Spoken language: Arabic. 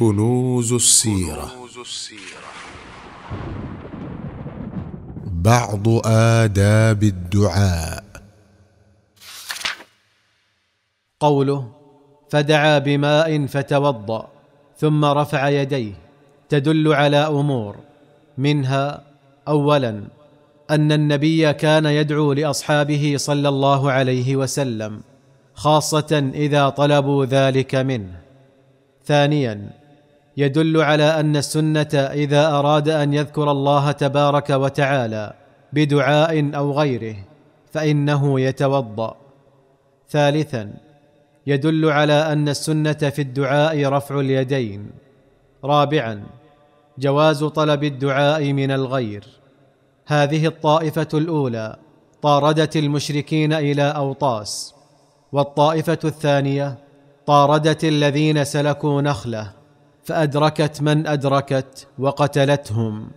كنوز السيرة بعض آداب الدعاء قوله فدعا بماء فتوضأ ثم رفع يديه تدل على أمور منها أولا أن النبي كان يدعو لأصحابه صلى الله عليه وسلم خاصة إذا طلبوا ذلك منه ثانيا يدل على ان السنه اذا اراد ان يذكر الله تبارك وتعالى بدعاء او غيره فانه يتوضا ثالثا يدل على ان السنه في الدعاء رفع اليدين رابعا جواز طلب الدعاء من الغير هذه الطائفه الاولى طاردت المشركين الى اوطاس والطائفه الثانيه طاردت الذين سلكوا نخله فادركت من ادركت وقتلتهم